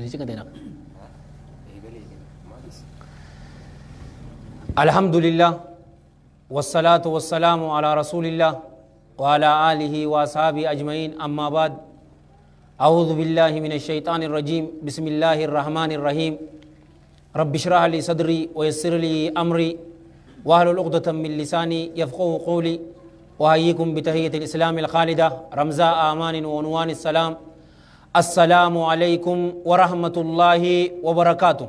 الحمد لله والصلاة والسلام على رسول الله وعلى آله Wa أجمعين أما بعد أعوذ بالله من الشيطان الرجيم بسم الله الرحمن الرحيم رب اشرح لي صدري ويسر لي أمري واهل عقدة من لساني يفقه قولي وأحييكم بتحية الإسلام الخالدة رمزاء أمان ونوان السلام السلام عليكم ورحمة الله وبركاته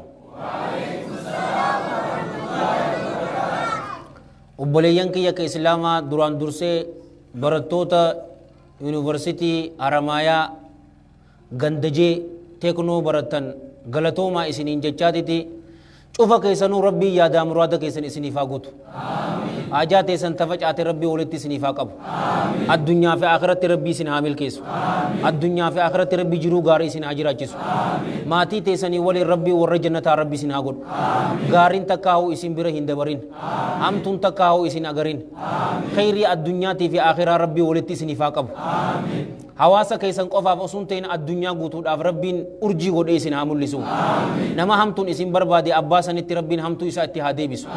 obboleeyyan kiyya ka islaamaa duraan dursee barattoota yuunivarsitii haramayaa gandajee teeknoo baratan galatoomaa isiniin jechaatiti شوفا كيسانو ربي يا دام مرادا كيسن اسنيفا قوت حاجات يسن تفجعت ربي ولدت اسنيفا قبو الدنيا في آخرة ربي سن حامل كيسو الدنيا في آخرة ربي جرو غاري سن عجرا كيسو ماتي تيسني ولي ربي ور جنة ربي سن هاقود غارين تكاو اسن بره هندبرين أمتون تكاو اسن أغرين خيري الدنيا في آخرة ربي ولدت اسنيفا قبو hawaasa keessan qofaaf osuun ta'in addunyaa guutuudhaaf rabbiin urjii godhee isin haa mul'isu nama hamtuun isin barbaade abbaa sanitti rabbiin hamtuu isaa itti haa deebisu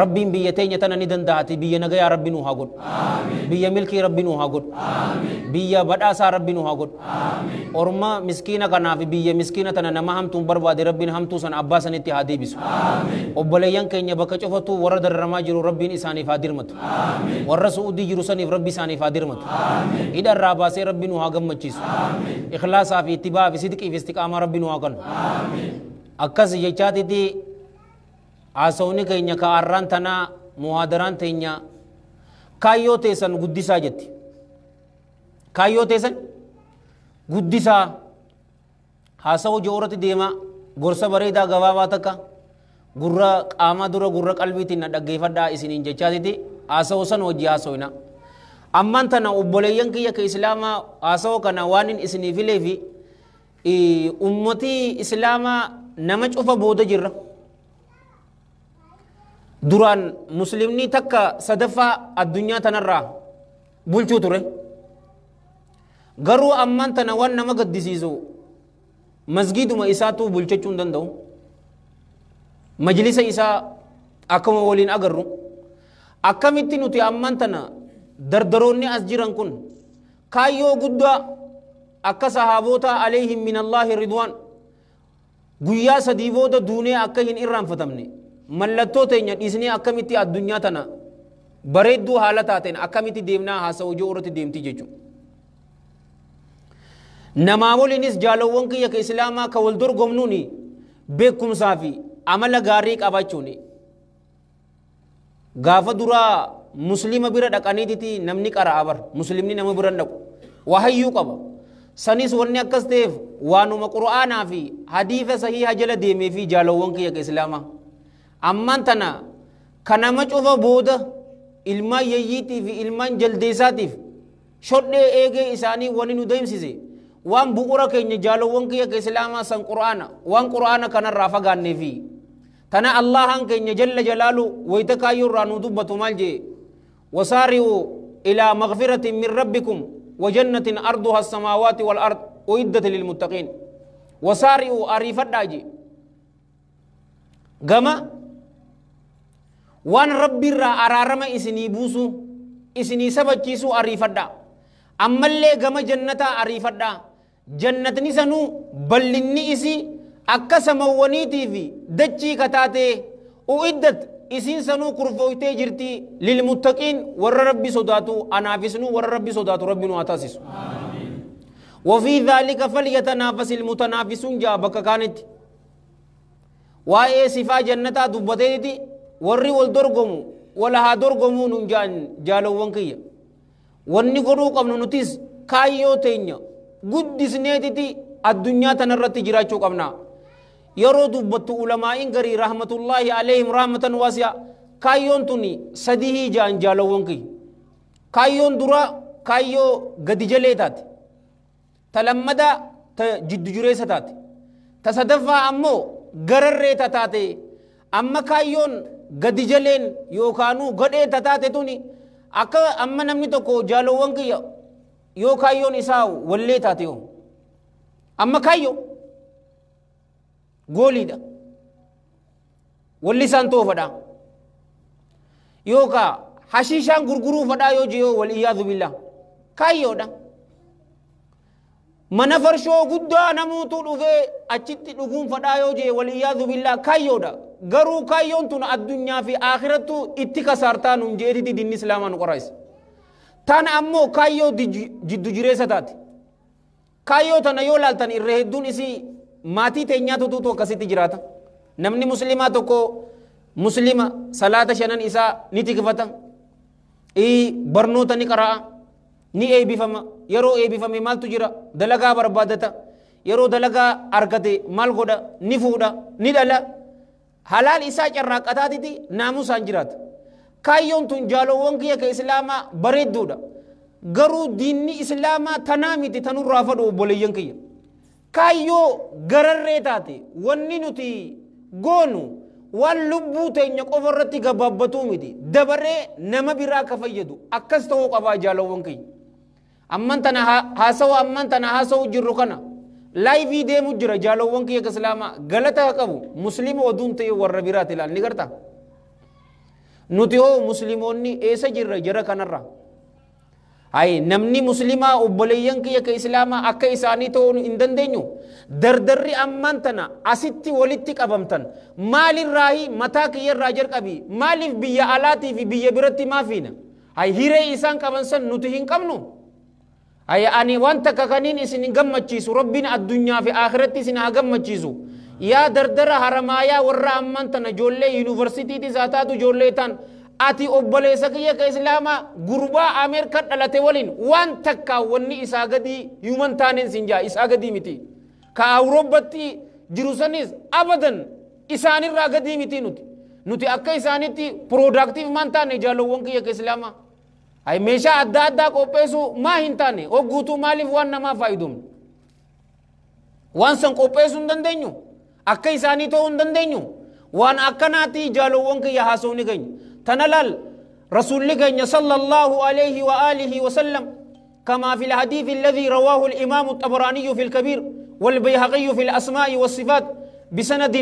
rabbiin biyya teenya tana ni danda'ati biyya nagayaa rabbi nuu haa godhu biyya milkii rabbi nuu haa godhu biyya badhaasaa rabbi nuu haa godhu orma miskiina kanaaf biyya miskiina tana nama hamtuun barbaade rabbiin hamtuu san abbaa sanitti haa deebisu obboleeyyan keenya bakka cofatu warra dararamaa jiru rabbiin isaaniif haa dirmatu warra su'udii jiru saniif rabbi isaaniif haa dirmatu hidharraa baasee rabbi rabbiin waa gammachiisu ikhlaasaa fi ittibaa fi sidqii fi istiqaamaa rabbiin akkas jechaatitti haasawni keenya kaarraan har'aan tanaa muhaadaraan teenya kaayyoo teessan guddisaa jetti kaayyoo teessan guddisaa deemaa gorsa bareedaa gabaabaa takka gurra qaamaa dura gurra qalbiitiin na dhaggeeffadhaa isiniin jechaatitti san hojii haasawinaa. ammaan tana obboleeyyan kiyya ka islaamaa haasawoo kana waan hin isiniifilee fi ummatii islaamaa nama cufa booda jirra duraan muslimni takka sadaffaa addunyaa tanarraa bulchuu ture garuu ammaan tana waan nama gaddisiisu masgiduma isaatu bulchachuu hin danda'u majlisa isaa akkuma waliin agarru akkamitti nuti ammaan tana dardaroonni as jiran kun kaayyoo guddaa akka sahabota alayhim min allaahi guyyaa sadii booda duunee akka hin irranfatamne mallattoo teenya dhiisnee akkamitti addunyaa tana bareedduu haala taateen akkamitti deemnaa haasa'u ijoo irratti deemti jechuudha. namaa waliinis jaalawwan kiyya ka islaamaa ka wal dorgomnuun beekumsaa fi amala gaarii qabaachuuni gaafa duraa muslima bira dhaqaniititi namni qara'a bar muslimni nama bira hin dhaqu wahayyuu qaba sanis wanni akkas ta'eef waanuma qura'aanaa fi hadiifa sahiiha jala deemee fi jaalawwan kiyya ka islaamaa ammaan tana kanama cufa booda ilmaan yayyiitii fi ilmaan jaldeessaatiif shodhee eegee isaanii wani nu deemsise waan bu'uura keenya jaalawwan kiyya ka islaamaa san qura'aana waan qura'aana kanarraa fagaannee fi tana allahan keenya jalla jalaalu wayita kaayyoorraa nu dubbatu maal jee وسارعوا إلى مغفرة من ربكم وجنة أرضها السماوات والأرض أعدت للمتقين وسارعوا أريف الداجي قما وان ربي را أرارم إسني بوسو إسني سبجيسو أريف الدا أما اللي قما جنة أريف الدا جنة نسنو بلني إسي أكسموانيتي في دچي كتاتي وإدت إسين سنو كرفويتي جرتي للمتقين ور ربي صداتو أنافسنو ور ربي صداتو ربي نواتاسس وفي ذلك فليتنافس المتنافسون جاء بك كانت واي صفا جنتا دبتيتي ورري والدرقم ولها هادرغم نجان جالو ونكي وني غرو قبل نتيس كايو تينيا قدسنيتي الدنيا تنرتي جراجو قبنا yeroo dubbattu ulamaa'iin garii rahmatullaahi alayhim rahmatan waasi'a kaayyoon tun sadihii ja'an jaalawwan kiyya kaayyoon duraa kaayyoo gadi jalee taate ta lammadaa ta jiddu jureessa taate ta sadaffaa ammoo gararree ta taate amma kaayyoon gadi jaleen yookaanuu gadhee ta taate tuni akka amma namni tokko jaalawwan kiyya yoo kaayyoon isaa wallee taate yoo amma kaayyoo gooliidha walli isaan toofadha yookaa hashiishaan gurguruu fadhaa yoo jee yoo waliyyaadhu billaa mana farshoo guddaa namuutu dhufee achitti dhuguun fadhaa yoo jee waliyaazubillah billaa kaayyoodha garuu kaayyoon tun addunyaa fi aakirattu itti kasaartaa nun jeetiti dinni islaamaa nu tan ammoo kaayyoo jiddu jireessa taate kaayyoo tana yoo laaltan irra hedduun isii maatii teenyaatu tuutu akkasitti jiraata namni muslimaa tokko muslima salaata shanan isaa ni tikfata barnoota ni qara'a ni eebifama yeroo eebifame maaltu jira dalagaa barbaadata yeroo dalagaa argate maal godha ni fuudha ni dhala halaal isaa carraaqataatiti naamusaan jiraata kaayyoon tun jaalowwan kiyya ka islaamaa bareedduudha garuu diinni islaamaa tanaa miti tanurraa fadhu obboleeyyan kiyya kaayyoo gararree taate wanni nuti goonu waan lubbuu teenya qofa irratti gabaabbatuu miti dabaree nama biraa akka fayyadu akkas ta'uu qabaa jaalawwan keenya amman tana haasawa amman tana haasawuu jirru kana laayivii deemu jira jaalawwan kiyya islaamaa galata qabu musliima oduun ta'e warra biraati ilaal ni garta nuti hoo musliimoonni eessa jirra jara kanarraa Hai, namni muslimaa obboleeyyan kiyya ka islaamaa akka isaanii ta'uu hin dandeenyu. Dardarri ammaan tana asitti walitti qabamtan. Maalirraayi mataa kiyyarraa jalqabi. Maaliif biyya alaatii fi biyya biratti maafiina? Hai, hiree isaan qaban san nuti hin qabnu. Hai, ani wanta kakaniin isin hin gammachiisu. Rabbiin addunyaa fi akhiratti isin haa gammachiisu. Yaa dardara haramaayaa warra ammaan tana ijoollee yuunivarsiitiitis haa taatu ijoollee ta'an. ati obboleessa kiyya ka islaama gurbaa ameerikan dhalate waliin waan takkaa wanni isaa gadii yuuman taaneen sin jaa isaa gadii miti ka awuroobbatti jiru sanis abadan isaanirraa gadii miti nuti nuti akka isaanitti piroodaaktiif maan taane jaalowwan kiyya ka islaama ay meeshaa adda addaa qopheessuu maa hin taane hogguutuu maaliif waan namaa faayidumne waan san qopheessuu hin dandeenyu akka isaanii ta'uu hin dandeenyu waan akkanaatti jaalowwan kiyya haasofni keenya تنلل رسول لغن صلى الله عليه وآله وسلم كما في الحديث الذي رواه الإمام الطبراني في الكبير والبيهقي في الأسماء والصفات بسند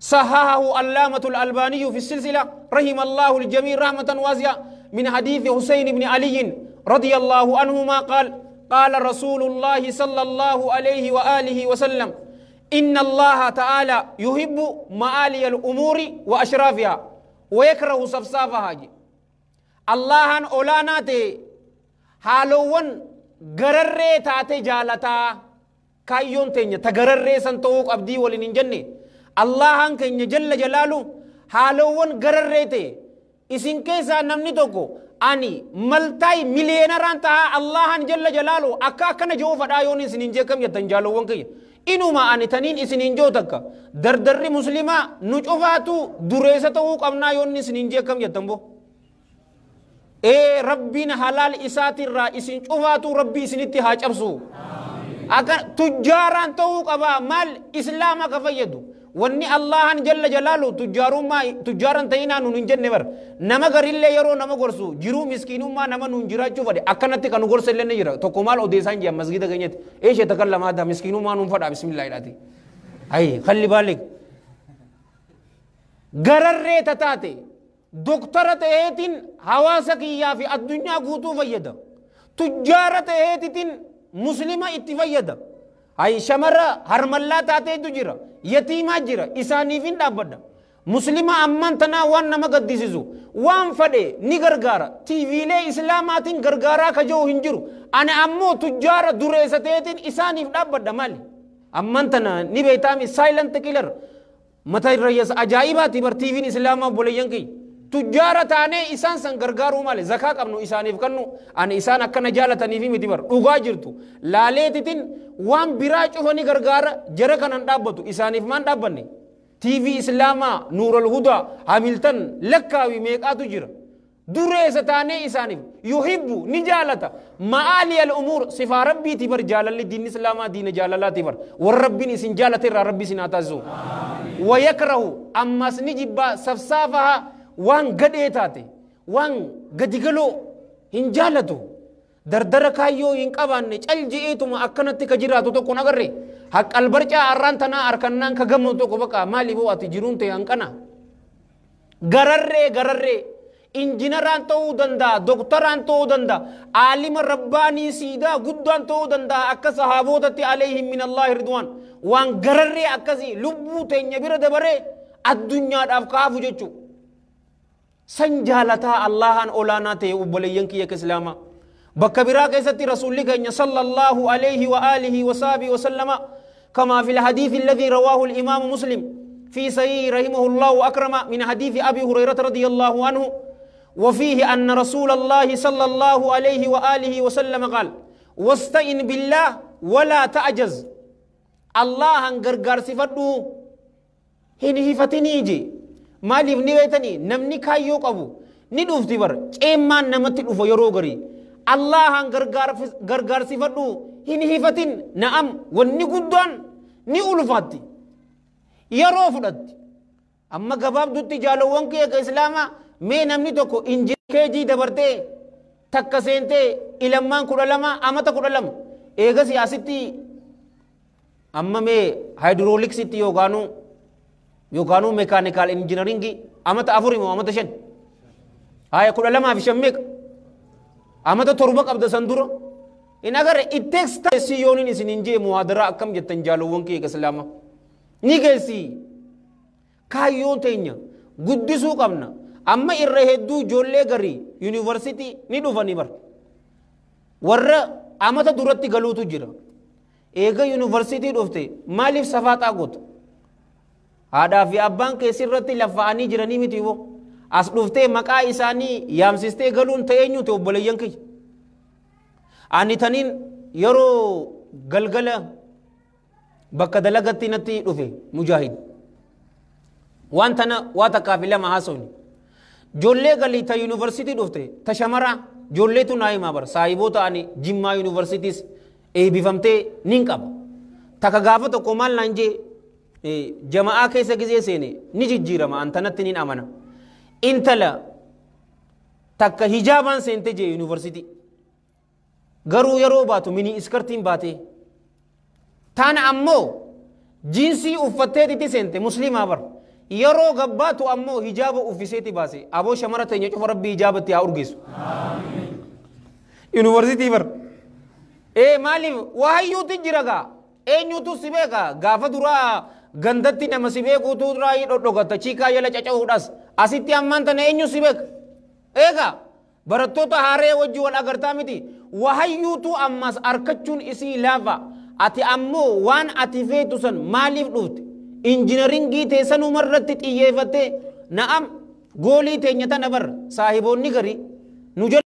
صححه اللامة الألباني في السلسلة رحم الله الجميع رحمة واسعة من حديث حسين بن علي رضي الله عنهما قال قال رسول الله صلى الله عليه وآله وسلم إن الله تعالى يحب معالي الأمور وأشرافها ويكره سبسافها جي اللهن أولانا تي حالوون غرر تاتي جالتا كايون تيني تغرر سنتوك أبدي ولن جنة اللهن كيني جل جلالو حالوون غرر تي إسين كيسا نمني توكو أني ملتاي مليونران تها اللهن جل جلالو أكا كان جوفا دايون إسنين جيكم يتنجالوون كي inuma ani taniin isiniin joo takka dardarri muslimaa nu cufaatu dureessa ta'uu qabnaa yoonni isiniin jee akkam jettan boo ee rabbiin halaal isaatirraa isin cufaatu rabbii isinitti haa cabsu akka tujjaaraan ta'uu qabaa maal islaama ka fayyadu wanni allahan jalla jalaalu tujjaarummaa tujjaaran ta'inaa nuun hin jenne bar nama garillee yeroo nama gorsu jiruu miskiinummaa nama nuun jiraachuu fadhe akkanatti kan nu gorsa illee ni jira tokko maal odeessaan jiran masgida keenyatti eeshe takallamaadha miskiinummaa nuun fadhaa bismillaahidhaati ayi kalli baalik gararree tataate doktara ta'eetiin hawaasa kiyyaa fi addunyaa guutuu fayyada tujjaara ta'eetitiin muslima itti fayyada. أي شمرة هرملا تاتي تجرا يتيما جرا إسانيفين دابدا مسلمة أمان تنا وان نما قدسيزو وان فدي ني غرغارا تي في لي إسلاماتين غرغارا كجو هنجرو أنا أمو تجار دريستين إسانيف دابدا مالي أمان تنا ني سايلنت كيلر متى الرئيس أجائباتي بر تي في إسلاما بوليان كي tujjaara taanee isaan san gargaaruu malee zakaa qabnu isaaniif kannu ani isaan akkana jaalataniifi miti bar dhugaa jirtu laaleetitiin waan biraa cufanii gargaara jara kanan dhaabbatu isaaniif maan dhaabbanne tiivii islaamaa nuurol hudaa hamiltan lakkaawi meeqaatu jira dureessa taanee isaaniif yuhibbu ni jaalata ma'aali al'umuur sifaa rabbiiti bar jaalalli diinni islaamaa diina jaalalaati bar warra rabbiin isin jaalate irraa rabbi isin haa taasisu wayakrahu ammas ni jibbaa safsaafahaa waan gadhee taate waan gadigaloo hin jaalatu dardara kaayyoo hin qabaanne calji'eetuma akkanatti ka jiraatu tokko nagarre haqqal barcaa arraan tanaa harkannaan ka gamnu tokko baqa maaliifoo ati jiruun ta'e hanqana gararree gararree injinaraan ta'uu danda'a doktoraan ta'uu danda'a aalima rabbaanii siidaa guddaan ta'uu danda'a akka sahaabootatti aleehim min allah ridwaan waan gararree akkasii lubbuu teenya bira dabaree addunyaadhaaf kaafu jechuudha سنجالتا الله ان اولانا تي وبليين كي اسلاما بكبيرا كيستي رسولي كي صلى الله عليه واله وصحبه وسلم كما في الحديث الذي رواه الامام مسلم في صحيح رحمه الله اكرم من حديث ابي هريره رضي الله عنه وفيه ان رسول الله صلى الله عليه واله وسلم قال واستئن بالله ولا تعجز الله ان غرغار صفدو هني فتنيجي maaliif ni beetanii namni kaayyoo qabu ni dhufti bar ceemmaan namatti dhufa yeroo garii allahan gargaarsifadhu hin hifatin na'am wanni guddaan ni ulfaatti yeroo fudhatti amma gabaabdutti jaalowwan kiyya ka islaamaa mee namni tokko injikeejii dabartee takka seentee ilammaan kudha lama amata kudha lama eegas yaasitti amma mee haydrooliksitti yookaanuu yookaanuu mekaanikaal injinaringii amata afuri moo amata shan haya kudha lamaa fi shan meeqa amata torba qabda san dura in agarre it takes time siyooniin isiniin jee muhaadara akkam jettan jaalowwan kiyya islaama ni geessii kaayyoo teenya guddisuu qabna amma irra hedduu ijoollee garii yuunivarsiitii ni dhufani bar warra amata duratti galuutu jira eega yuunivarsiitii dhufte maaliif safaa xaa gootu haadhaa fi abbaan keessi irratti lafaa'anii jiranii miti hoo as dhuftee maqaa isaanii yaamsistee galuun ta'eenyuute obboleeyyan kiyya anitaniin yeroo galgala bakka dalagatti natti dhufe mujaahid waan tana waa takkaaf lama haasofni joollee galii ta yuunivarsiitii dhufte ta shamaraa joolleetu naa himaa bara saahiboo ta'anii jimmaa yuunivarsiitiis eebifamtee nin qaba taka gaafa tokko maal naan jee jama'aa keessa gizee seene ni jijjiirama an tanatti nin amana intala takka hijaabaan seente jee yuunivarsitii garuu yeroo baatu mini iskartiin baatee tana ammoo jiinsii uffatteetitti seente muslimaa bar yeroo gabbaatu ammoo hijaaba uffiseeti baase aboo shamara teenya cufa rabbii hijaabatti haa urgeessu yuunivarsitii bar ee maaliif waayyuuti jira gaa eenyutu si beeka gaafa duraa gandatti nama si beeku tuuraa dhodhogatta chiikaa jala caca'uudhaas asitti ammaan tana eenyu si beeka eegaa barattoota haaree wajji wal agartaa miti wahayyuutu ammas arkachuun isii laafa ati ammoo waan ati feetu san maaliif dhufte injinaringii teessanuma irratti xiyyeeffatte na'am goolii teenya tana barra saahiboonni garii nu